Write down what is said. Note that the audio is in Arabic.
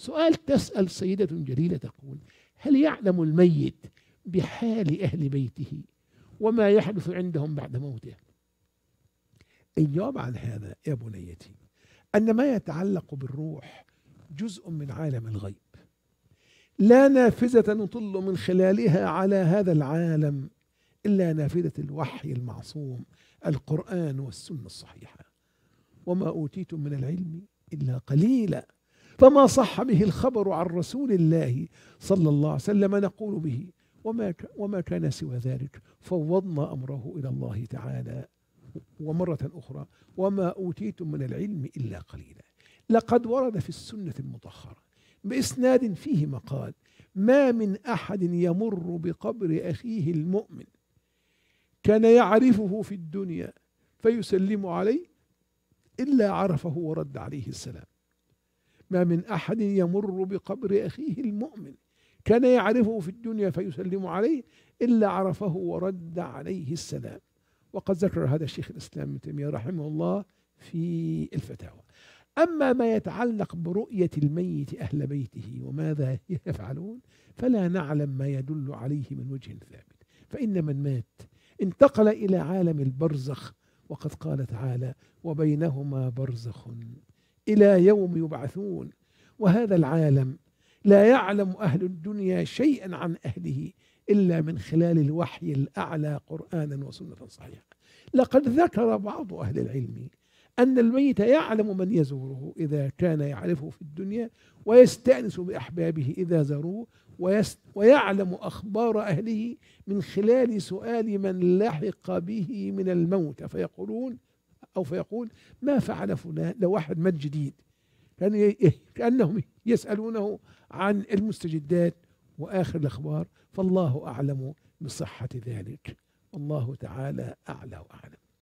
سؤال تسأل سيدة جليلة تقول هل يعلم الميت بحال أهل بيته وما يحدث عندهم بعد موته الجواب عن هذا يا بنيتي أن ما يتعلق بالروح جزء من عالم الغيب لا نافذة نطل من خلالها على هذا العالم إلا نافذة الوحي المعصوم القرآن والسنة الصحيحة وما أوتيتم من العلم إلا قليلا فما صح به الخبر عن رسول الله صلى الله عليه وسلم نقول به وما وما كان سوى ذلك فوضنا امره الى الله تعالى ومره اخرى وما اوتيتم من العلم الا قليلا لقد ورد في السنه المطهره باسناد فيه مقال ما من احد يمر بقبر اخيه المؤمن كان يعرفه في الدنيا فيسلم عليه الا عرفه ورد عليه السلام ما من أحد يمر بقبر أخيه المؤمن كان يعرفه في الدنيا فيسلم عليه إلا عرفه ورد عليه السلام وقد ذكر هذا الشيخ الإسلام ابن تيمية رحمه الله في الفتاوى أما ما يتعلق برؤية الميت أهل بيته وماذا يفعلون فلا نعلم ما يدل عليه من وجه ثابت فإن من مات انتقل إلى عالم البرزخ وقد قال تعالى وبينهما برزخ إلى يوم يبعثون وهذا العالم لا يعلم أهل الدنيا شيئا عن أهله إلا من خلال الوحي الأعلى قرآنا وسنة صحيحة لقد ذكر بعض أهل العلم أن الميت يعلم من يزوره إذا كان يعرفه في الدنيا ويستأنس بأحبابه إذا زاروه ويعلم أخبار أهله من خلال سؤال من لحق به من الموت فيقولون أو فيقول ما فعل فلان لو واحد مات جديد كان إيه، كأنهم يسألونه عن المستجدات وآخر الأخبار فالله أعلم بصحة ذلك الله تعالى أعلى وأعلم